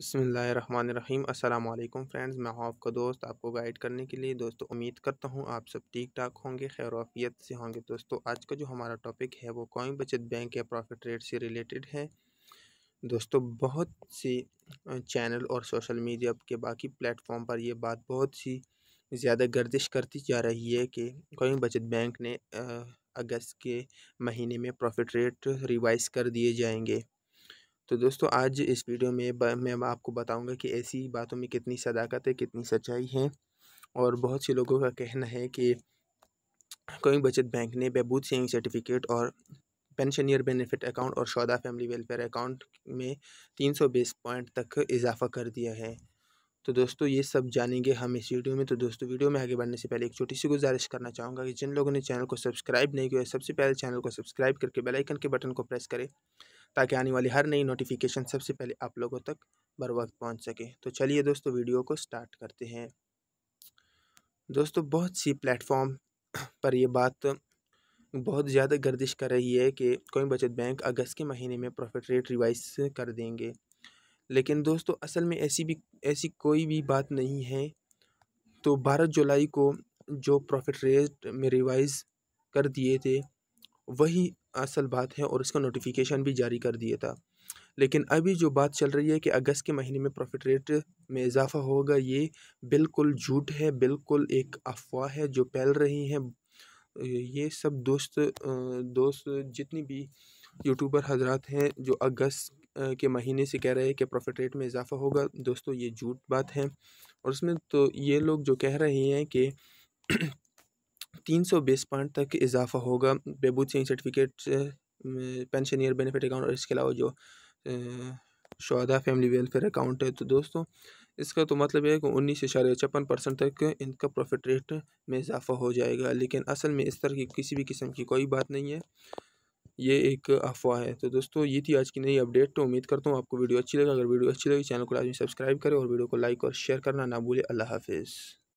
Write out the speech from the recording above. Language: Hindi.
बसमीम अल्लाम फ्रेंड्स मैं हूँ आपका दोस्त आपको गाइड करने के लिए दोस्तों उम्मीद करता हूँ आप सब ठीक ठाक होंगे खैर खैरफियत से होंगे दोस्तों आज का जो हमारा टॉपिक है वो कौन बचत बैंक या प्रॉफिट रेट से रिलेटेड है दोस्तों बहुत सी चैनल और सोशल मीडिया के बाकी प्लेटफॉर्म पर यह बात बहुत सी ज़्यादा गर्दिश करती जा रही है कि कौन बचत बैंक ने अगस्त के महीने में प्रॉफिट रेट रिवाइज़ कर दिए जाएंगे तो दोस्तों आज इस वीडियो में मैं आपको बताऊंगा कि ऐसी बातों में कितनी सदाकत है कितनी सच्चाई है और बहुत से लोगों का कहना है कि कोई बचत बैंक ने बहबूद सेविंग सर्टिफिकेट और पेंशन ईयर बेनिफिट अकाउंट और शौदा फैमिली वेलफेयर अकाउंट में तीन सौ बीस पॉइंट तक इजाफा कर दिया है तो दोस्तों ये सब जानेंगे हम इस वीडियो में तो दोस्तों वीडियो में आगे बढ़ने से पहले एक छोटी सी गुजारिश करना चाहूँगा कि जिन लोगों ने चैनल को सब्सक्राइब नहीं किया है सबसे पहले चैनल को सब्सक्राइब करके बेल आइकन के बटन को प्रेस करें ताकि आने वाली हर नई नोटिफिकेशन सबसे पहले आप लोगों तक बर वक्त पहुँच सके तो चलिए दोस्तों वीडियो को स्टार्ट करते हैं दोस्तों बहुत सी प्लेटफॉर्म पर यह बात बहुत ज़्यादा गर्दिश कर रही है कि कोई बचत बैंक अगस्त के महीने में प्रॉफिट रेट रिवाइज कर देंगे लेकिन दोस्तों असल में ऐसी भी ऐसी कोई भी बात नहीं है तो बारह जुलाई को जो प्रॉफिट रेट में रिवाइज कर दिए थे वही असल बात है और इसका नोटिफिकेशन भी जारी कर दिया था लेकिन अभी जो बात चल रही है कि अगस्त के महीने में प्रॉफिट रेट में इजाफा होगा ये बिल्कुल झूठ है बिल्कुल एक अफवाह है जो फैल रही है ये सब दोस्त दोस्त जितनी भी यूट्यूबर हजरात हैं जो अगस्त के महीने से कह रहे हैं कि प्रॉफिट रेट में इजाफा होगा दोस्तों ये झूठ बात है और उसमें तो ये लोग जो कह रहे हैं कि तीन सौ बीस पॉइंट तक इजाफा होगा बेबूद सिंह certificate pension year benefit account और इसके अलावा जो शहदा फैमिली वेलफेयर अकाउंट है तो दोस्तों इसका तो मतलब है कि उन्नीस इशारे छप्पन परसेंट तक इनका प्रॉफिट रेट में इजाफा हो जाएगा लेकिन असल में इस तरह की किसी भी किस्म की कोई बात नहीं है ये एक अफवाह है तो दोस्तों ये थी आज की नई अपडेट तो उम्मीद करता हूँ आपको वीडियो अच्छी लगे अगर वीडियो अच्छी लगी चैनल को लाजमी सब्सक्राइब करें और वीडियो को लाइक और शेयर करना ना भूलें अल्लाह हाफिज़